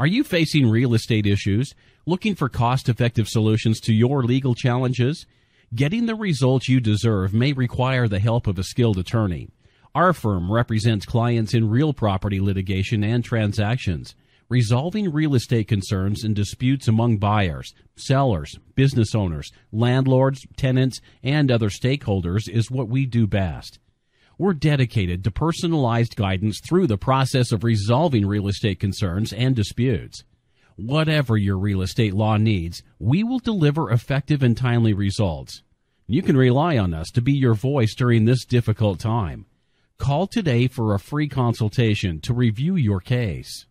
Are you facing real estate issues, looking for cost effective solutions to your legal challenges? Getting the results you deserve may require the help of a skilled attorney. Our firm represents clients in real property litigation and transactions, resolving real estate concerns and disputes among buyers, sellers, business owners, landlords, tenants, and other stakeholders is what we do best. We're dedicated to personalized guidance through the process of resolving real estate concerns and disputes. Whatever your real estate law needs, we will deliver effective and timely results. You can rely on us to be your voice during this difficult time. Call today for a free consultation to review your case.